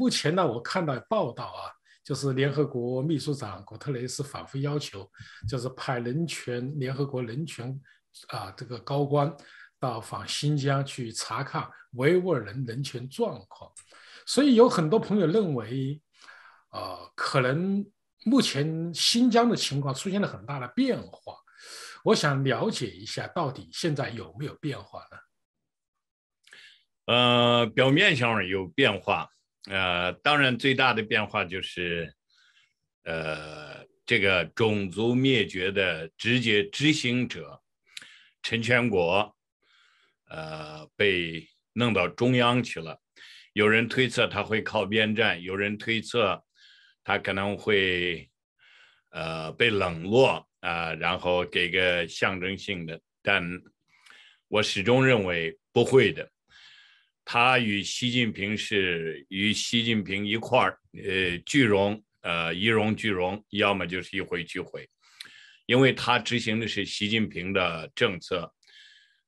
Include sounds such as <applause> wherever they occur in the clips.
目前呢，我看到报道啊，就是联合国秘书长古特雷斯反复要求，就是派人权联合国人权啊这个高官到访新疆去查看维吾尔人人权状况。所以有很多朋友认为，呃，可能目前新疆的情况出现了很大的变化。我想了解一下，到底现在有没有变化呢？呃，表面上有变化。呃，当然，最大的变化就是，呃，这个种族灭绝的直接执行者陈全国，呃，被弄到中央去了。有人推测他会靠边站，有人推测他可能会呃被冷落啊，然后给个象征性的。但我始终认为不会的。他与习近平是与习近平一块儿，呃，聚荣，呃，一荣俱荣，要么就是一回俱毁，因为他执行的是习近平的政策，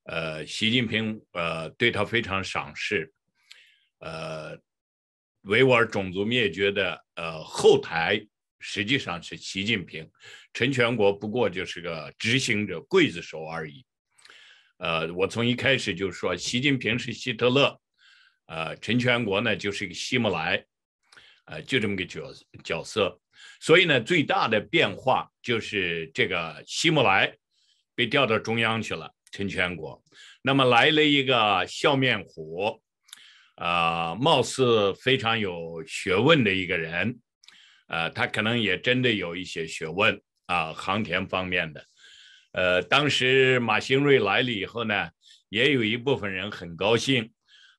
呃，习近平呃对他非常赏识，呃，维吾尔种族灭绝的呃后台实际上是习近平，陈全国不过就是个执行者、刽子手而已，呃，我从一开始就说习近平是希特勒。呃，陈全国呢，就是一个希姆莱，呃，就这么个角角色，所以呢，最大的变化就是这个希姆莱被调到中央去了，陈全国，那么来了一个笑面虎，啊，貌似非常有学问的一个人，呃，他可能也真的有一些学问啊，航天方面的，呃，当时马兴瑞来了以后呢，也有一部分人很高兴。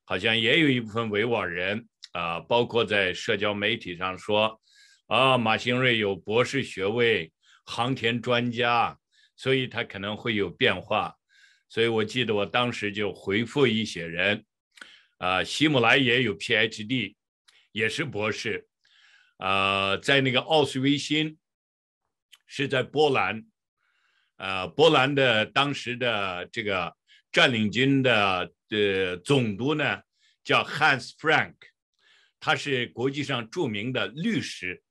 好像也有一部分维吾尔人啊，包括在社交媒体上说，啊，马兴瑞有博士学位，航天专家，所以他可能会有变化。所以我记得我当时就回复一些人，啊，希姆莱也有 PhD，也是博士，啊，在那个奥斯维辛，是在波兰，呃，波兰的当时的这个占领军的。的总督呢叫 Hans Frank，他是国际上著名的律师、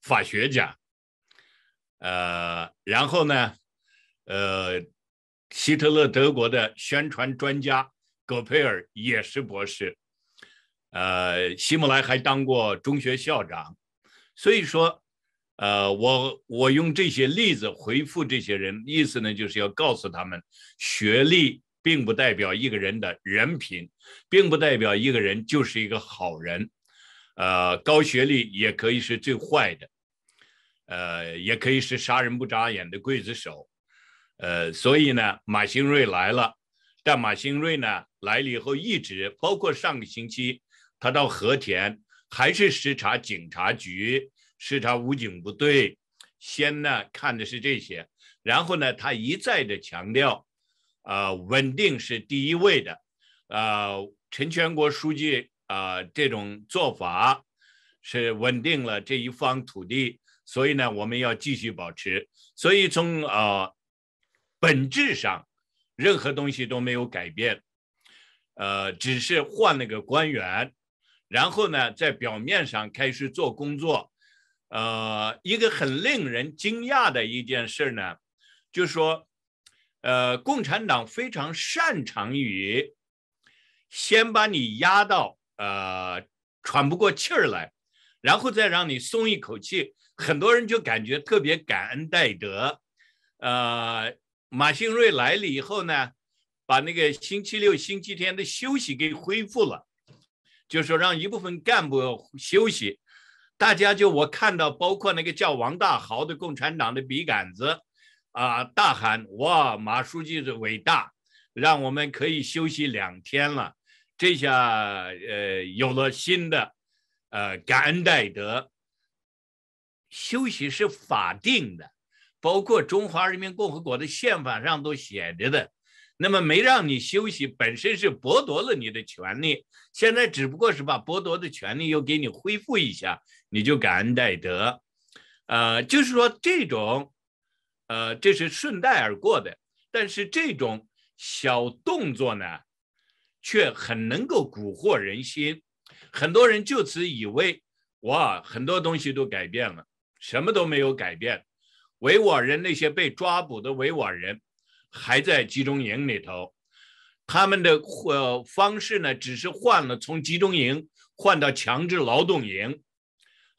法学家。呃，然后呢，呃，希特勒德国的宣传专家戈培尔也是博士。呃，希姆莱还当过中学校长。所以说，呃，我我用这些例子回复这些人，意思呢就是要告诉他们学历。并不代表一个人的人品，并不代表一个人就是一个好人。呃，高学历也可以是最坏的，呃，也可以是杀人不眨眼的刽子手。呃，所以呢，马兴瑞来了，但马兴瑞呢来了以后，一直包括上个星期，他到和田还是视察警察局、视察武警部队。先呢看的是这些，然后呢，他一再的强调。呃，稳定是第一位的，呃，陈全国书记啊，这种做法是稳定了这一方土地，所以呢，我们要继续保持。所以从呃本质上，任何东西都没有改变，呃，只是换了个官员，然后呢，在表面上开始做工作。呃，一个很令人惊讶的一件事呢，就是说。呃，共产党非常擅长于先把你压到呃喘不过气儿来，然后再让你松一口气。很多人就感觉特别感恩戴德。呃，马新瑞来了以后呢，把那个星期六、星期天的休息给恢复了，就说让一部分干部休息。大家就我看到，包括那个叫王大豪的共产党的笔杆子。啊！大喊哇！马书记的伟大，让我们可以休息两天了。这下呃，有了新的呃，感恩戴德。休息是法定的，包括《中华人民共和国的宪法》上都写着的。那么没让你休息，本身是剥夺了你的权利。现在只不过是把剥夺的权利又给你恢复一下，你就感恩戴德。呃，就是说这种。呃，这是顺带而过的，但是这种小动作呢，却很能够蛊惑人心。很多人就此以为，哇，很多东西都改变了，什么都没有改变。维吾尔人那些被抓捕的维吾尔人还在集中营里头，他们的呃方式呢，只是换了从集中营换到强制劳动营。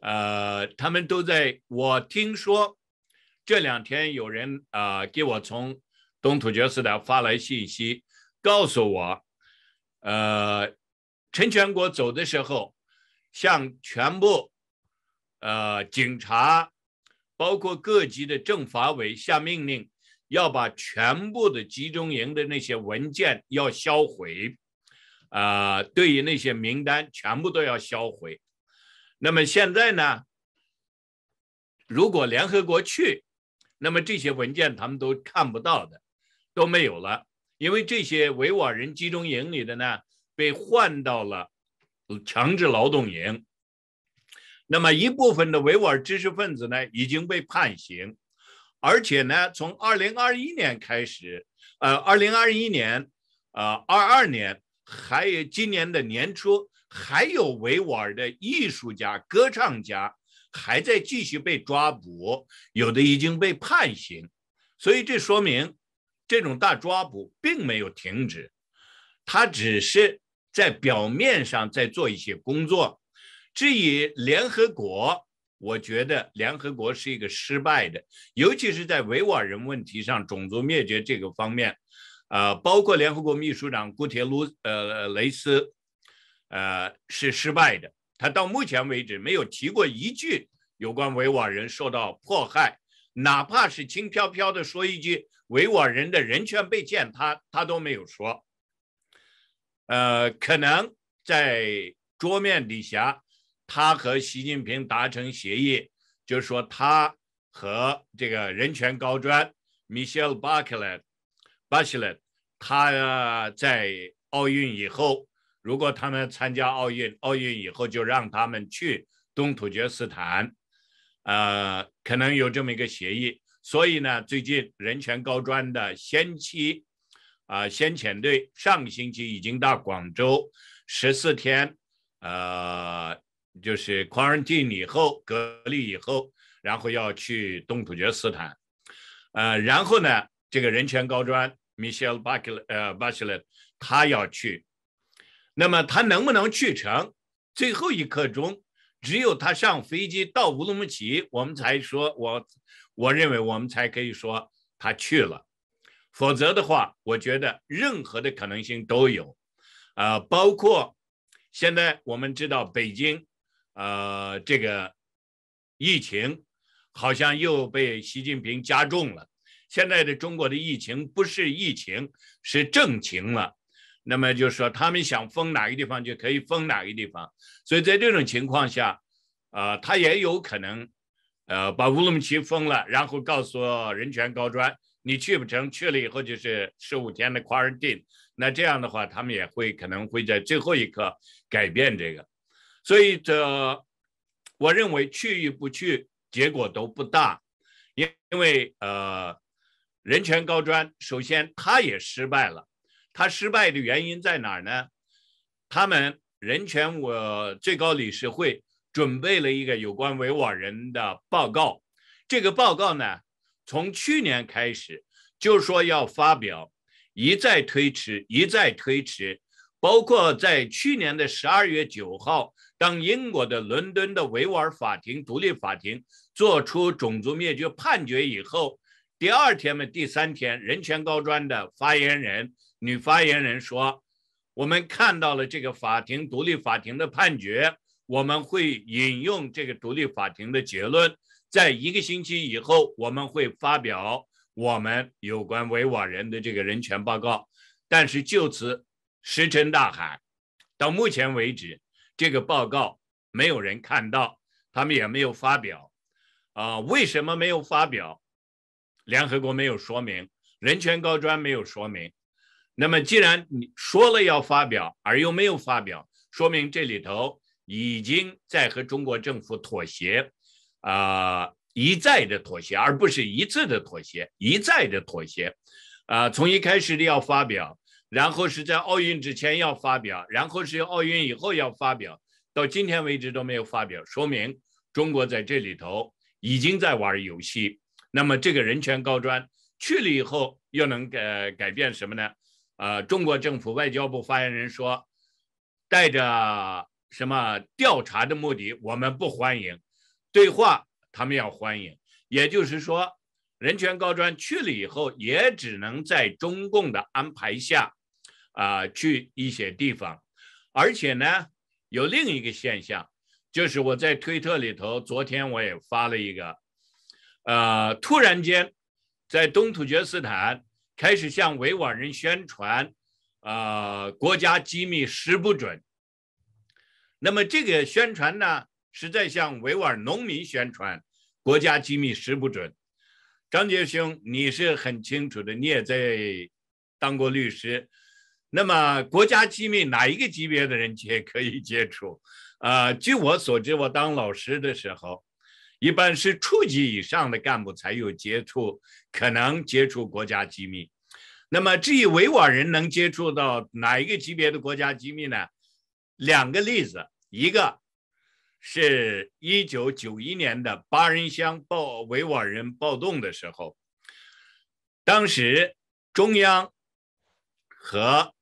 呃，他们都在，我听说。这两天有人啊给我从东土厥斯坦发来信息，告诉我，呃，陈全国走的时候，向全部呃警察，包括各级的政法委下命令，要把全部的集中营的那些文件要销毁，啊，对于那些名单全部都要销毁。那么现在呢，如果联合国去，那么这些文件他们都看不到的，都没有了，因为这些维吾尔人集中营里的呢，被换到了强制劳动营。那么一部分的维吾尔知识分子呢已经被判刑，而且呢，从二零二一年开始，呃，二零二一年，呃，二二年，还有今年的年初，还有维吾尔的艺术家、歌唱家。还在继续被抓捕，有的已经被判刑，所以这说明这种大抓捕并没有停止，他只是在表面上在做一些工作。至于联合国，我觉得联合国是一个失败的，尤其是在维吾尔人问题上，种族灭绝这个方面，啊，包括联合国秘书长古铁卢呃雷斯，呃是失败的。他到目前为止没有提过一句有关维吾尔人受到迫害，哪怕是轻飘飘的说一句维吾尔人的人权被践，踏，他都没有说。呃，可能在桌面底下，他和习近平达成协议，就说他和这个人权高专 Michelle Bachelet，b h e let，他在奥运以后。如果他们参加奥运，奥运以后就让他们去东土厥斯坦，呃，可能有这么一个协议。所以呢，最近人权高专的先期，啊，先遣队上个星期已经到广州，十四天，呃，就是 quarantine 以后隔离以后，然后要去东土厥斯坦，呃，然后呢，这个人权高专 Michelle Bachele，呃，Bachele，他要去。那么他能不能去成？最后一刻钟，只有他上飞机到乌鲁木齐，我们才说，我我认为我们才可以说他去了。否则的话，我觉得任何的可能性都有。呃，包括现在我们知道北京，呃，这个疫情好像又被习近平加重了。现在的中国的疫情不是疫情，是正情了。那么就是说，他们想封哪个地方就可以封哪个地方，所以在这种情况下，啊，他也有可能，呃，把乌鲁木齐封了，然后告诉人权高专，你去不成，去了以后就是十五天的 quarantine。那这样的话，他们也会可能会在最后一刻改变这个。所以这，我认为去与不去，结果都不大，因为呃，人权高专首先他也失败了。他失败的原因在哪儿呢？他们人权我最高理事会准备了一个有关维吾尔人的报告，这个报告呢，从去年开始就说要发表，一再推迟，一再推迟，包括在去年的十二月九号，当英国的伦敦的维吾尔法庭独立法庭做出种族灭绝判决以后，第二天嘛，第三天，人权高专的发言人。女发言人说：“我们看到了这个法庭独立法庭的判决，我们会引用这个独立法庭的结论。在一个星期以后，我们会发表我们有关维瓦人的这个人权报告。但是就此石沉大海。到目前为止，这个报告没有人看到，他们也没有发表。啊，为什么没有发表？联合国没有说明，人权高专没有说明。”那么，既然你说了要发表，而又没有发表，说明这里头已经在和中国政府妥协，啊，一再的妥协，而不是一次的妥协，一再的妥协，啊，从一开始的要发表，然后是在奥运之前要发表，然后是奥运以后要发表，到今天为止都没有发表，说明中国在这里头已经在玩游戏。那么，这个人权高专去了以后，又能改改变什么呢？呃，中国政府外交部发言人说，带着什么调查的目的，我们不欢迎；对话他们要欢迎。也就是说，人权高专去了以后，也只能在中共的安排下，啊，去一些地方。而且呢，有另一个现象，就是我在推特里头，昨天我也发了一个，呃，突然间，在东土厥斯坦。开始向维吾尔人宣传，呃，国家机密十不准。那么这个宣传呢，是在向维吾尔农民宣传国家机密十不准。张杰兄，你是很清楚的，你也在当过律师。那么国家机密哪一个级别的人接可以接触？啊，据我所知，我当老师的时候。一般是处级以上的干部才有接触，可能接触国家机密。那么，至于维吾尔人能接触到哪一个级别的国家机密呢？两个例子，一个是一九九一年的八人乡暴维吾尔人暴动的时候，当时中央和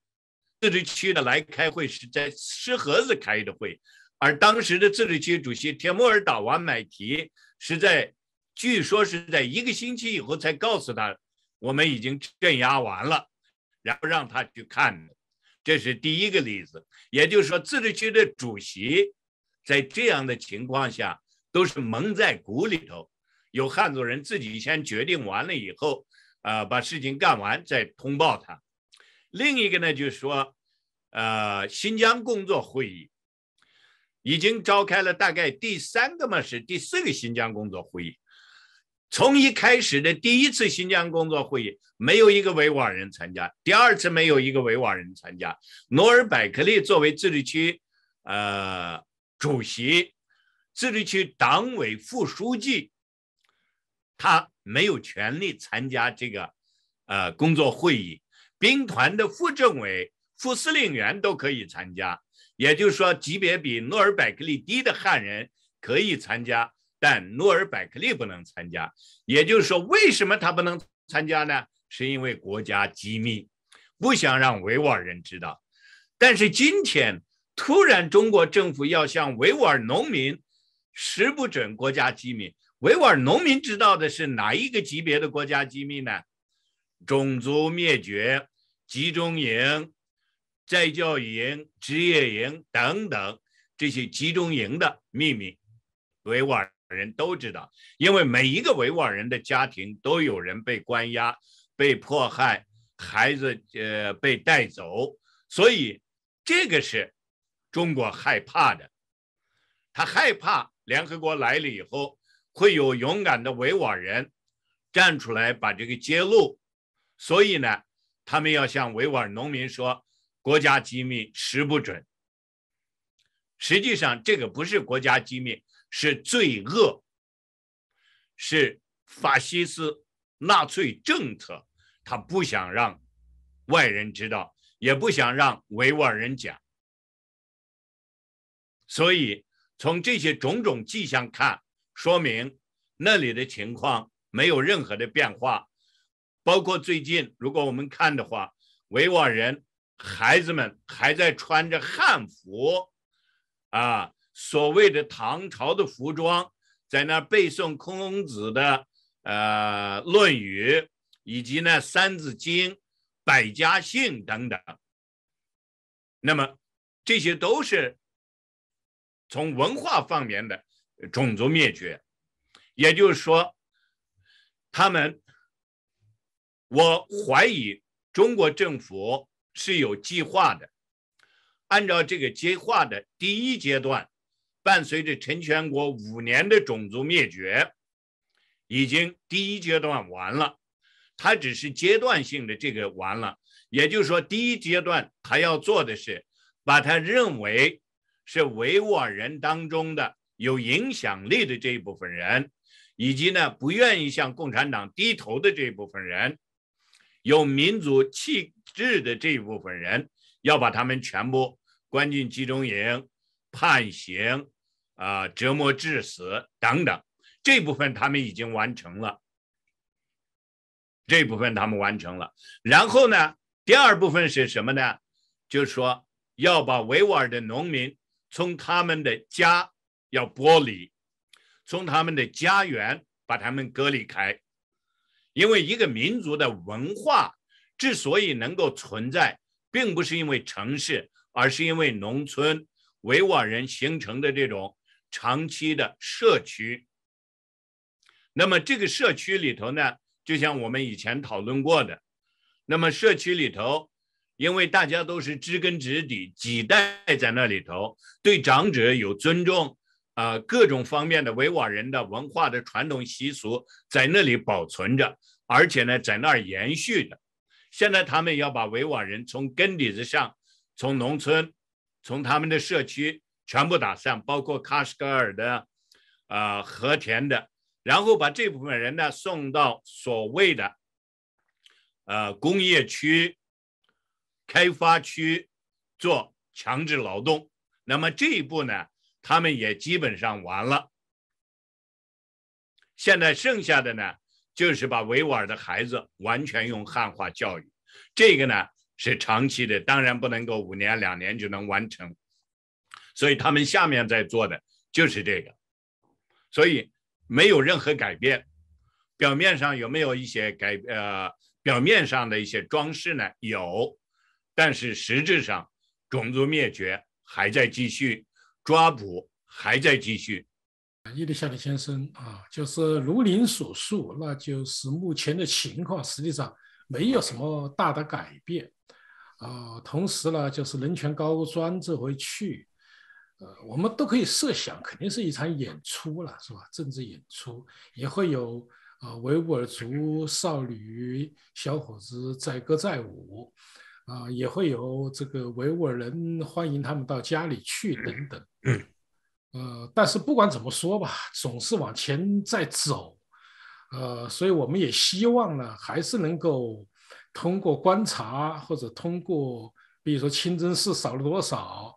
自治区的来开会是在石河子开的会。而当时的自治区主席铁木尔达瓦买提是在，据说是在一个星期以后才告诉他，我们已经镇压完了，然后让他去看的。这是第一个例子，也就是说，自治区的主席在这样的情况下都是蒙在鼓里头，由汉族人自己先决定完了以后，啊，把事情干完再通报他。另一个呢，就是说，呃，新疆工作会议。已经召开了大概第三个嘛是第四个新疆工作会议，从一开始的第一次新疆工作会议没有一个维吾尔人参加，第二次没有一个维吾尔人参加。努尔百克力作为自治区呃主席、自治区党委副书记，他没有权利参加这个呃工作会议，兵团的副政委、副司令员都可以参加。也就是说，级别比诺尔百克利低的汉人可以参加，但诺尔百克利不能参加。也就是说，为什么他不能参加呢？是因为国家机密，不想让维吾尔人知道。但是今天突然，中国政府要向维吾尔农民实不准国家机密。维吾尔农民知道的是哪一个级别的国家机密呢？种族灭绝、集中营。代教营、职业营等等这些集中营的秘密，维吾尔人都知道，因为每一个维吾尔人的家庭都有人被关押、被迫害、孩子呃被带走，所以这个是中国害怕的。他害怕联合国来了以后会有勇敢的维吾尔人站出来把这个揭露，所以呢，他们要向维吾尔农民说。国家机密，实不准。实际上，这个不是国家机密，是罪恶，是法西斯纳粹政策，他不想让外人知道，也不想让维吾尔人讲。所以，从这些种种迹象看，说明那里的情况没有任何的变化。包括最近，如果我们看的话，维吾尔人。孩子们还在穿着汉服，啊，所谓的唐朝的服装，在那背诵孔子的呃《论语》，以及呢《三字经》《百家姓》等等。那么，这些都是从文化方面的种族灭绝。也就是说，他们，我怀疑中国政府。是有计划的，按照这个计划的第一阶段，伴随着陈全国五年的种族灭绝，已经第一阶段完了，他只是阶段性的这个完了。也就是说，第一阶段他要做的是，把他认为是维吾尔人当中的有影响力的这一部分人，以及呢不愿意向共产党低头的这一部分人，有民族气。治的这一部分人要把他们全部关进集中营、判刑、啊折磨致死等等，这部分他们已经完成了。这部分他们完成了。然后呢，第二部分是什么呢？就是说要把维吾尔的农民从他们的家要剥离，从他们的家园把他们隔离开，因为一个民族的文化。之所以能够存在，并不是因为城市，而是因为农村维吾尔人形成的这种长期的社区。那么这个社区里头呢，就像我们以前讨论过的，那么社区里头，因为大家都是知根知底，几代在那里头，对长者有尊重啊，各种方面的维吾尔人的文化的传统习俗在那里保存着，而且呢，在那儿延续的。现在他们要把维吾尔人从根底子上，从农村，从他们的社区全部打散，包括喀什噶尔的、啊和田的，然后把这部分人呢送到所谓的，呃工业区、开发区做强制劳动。那么这一步呢，他们也基本上完了。现在剩下的呢？就是把维吾尔的孩子完全用汉化教育，这个呢是长期的，当然不能够五年两年就能完成，所以他们下面在做的就是这个，所以没有任何改变。表面上有没有一些改呃表面上的一些装饰呢？有，但是实质上种族灭绝还在继续，抓捕还在继续。伊丽莎里先生啊，就是如您所述，那就是目前的情况，实际上没有什么大的改变。啊。同时呢，就是人权高专这回去，呃，我们都可以设想，肯定是一场演出了，是吧？政治演出也会有啊，维吾尔族少女小伙子载歌载舞，啊，也会有这个维吾尔人欢迎他们到家里去等等。呃，但是不管怎么说吧，总是往前在走，呃，所以我们也希望呢，还是能够通过观察或者通过，比如说清真寺少了多少，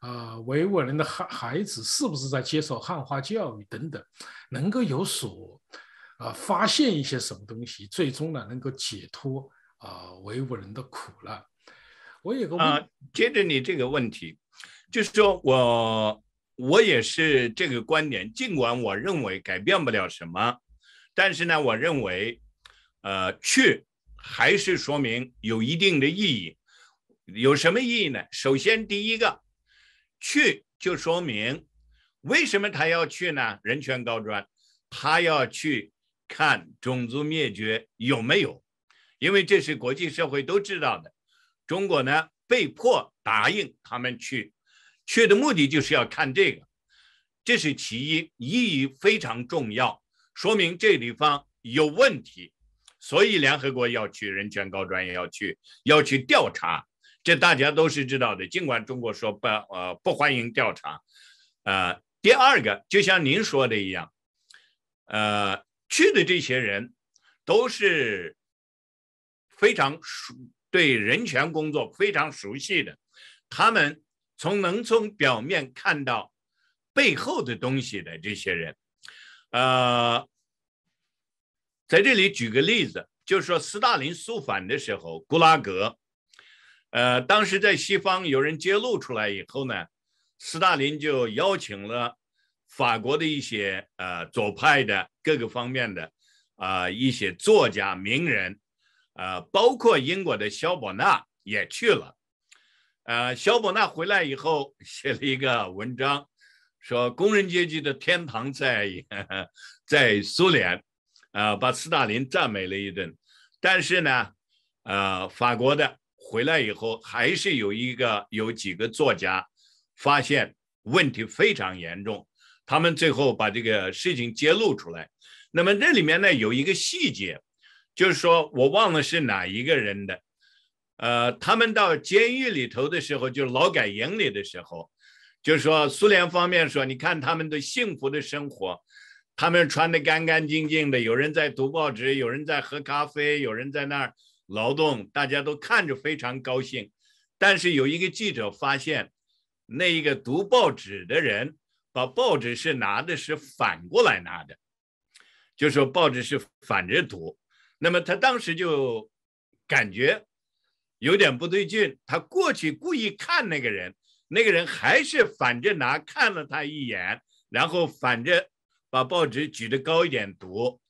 啊，维吾尔人的孩孩子是不是在接受汉化教育等等，能够有所，啊，发现一些什么东西，最终呢，能够解脱啊维吾尔人的苦难。我有个问，接着你这个问题，就是说我。我也是这个观点，尽管我认为改变不了什么，但是呢，我认为，呃，去还是说明有一定的意义。有什么意义呢？首先，第一个，去就说明为什么他要去呢？人权高专，他要去看种族灭绝有没有，因为这是国际社会都知道的。中国呢，被迫答应他们去。去的目的就是要看这个，这是其一，意义非常重要，说明这地方有问题，所以联合国要去，人权高专也要去，要去调查，这大家都是知道的。尽管中国说不，呃，不欢迎调查，呃，第二个，就像您说的一样，呃，去的这些人都是非常熟，对人权工作非常熟悉的，他们。从能从表面看到背后的东西的这些人，呃，在这里举个例子，就是说斯大林肃反的时候，古拉格，呃，当时在西方有人揭露出来以后呢，斯大林就邀请了法国的一些呃左派的各个方面的啊一些作家名人，啊，包括英国的萧伯纳也去了。呃，肖伯纳回来以后 <laughs> 写了一个文章，说工人阶级的天堂在 <laughs> 在苏联，呃，把斯大林赞美了一顿。但是呢，呃，法国的回来以后，还是有一个有几个作家发现问题非常严重，他们最后把这个事情揭露出来。那么这里面呢，有一个细节，就是说我忘了是哪一个人的。呃，他们到监狱里头的时候，就劳改营里的时候，就说苏联方面说，你看他们的幸福的生活，他们穿得干干净净的，有人在读报纸，有人在喝咖啡，有人在那儿劳动，大家都看着非常高兴。但是有一个记者发现，那一个读报纸的人把报纸是拿的是反过来拿的，就说报纸是反着读。那么他当时就感觉。有点不对劲，他过去故意看那个人，那个人还是反着拿看了他一眼，然后反着把报纸举得高一点读，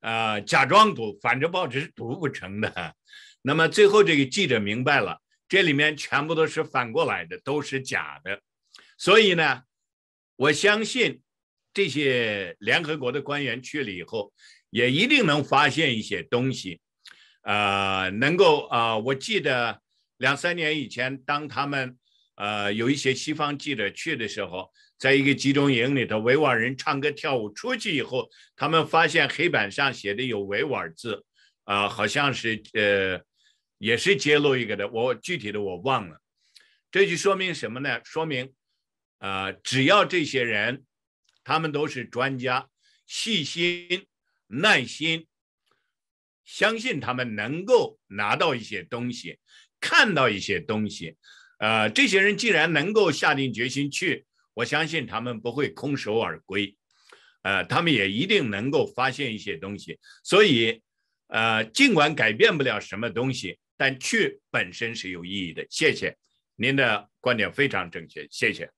啊，假装读，反正报纸是读不成的。那么最后这个记者明白了，这里面全部都是反过来的，都是假的。所以呢，我相信这些联合国的官员去了以后，也一定能发现一些东西。呃，能够啊，我记得两三年以前，当他们呃有一些西方记者去的时候，在一个集中营里头，维吾尔人唱歌跳舞出去以后，他们发现黑板上写的有维吾尔字，啊，好像是呃也是揭露一个的，我具体的我忘了，这就说明什么呢？说明啊，只要这些人，他们都是专家，细心、耐心。相信他们能够拿到一些东西，看到一些东西，呃，这些人既然能够下定决心去，我相信他们不会空手而归，呃，他们也一定能够发现一些东西。所以，呃，尽管改变不了什么东西，但去本身是有意义的。谢谢，您的观点非常正确，谢谢。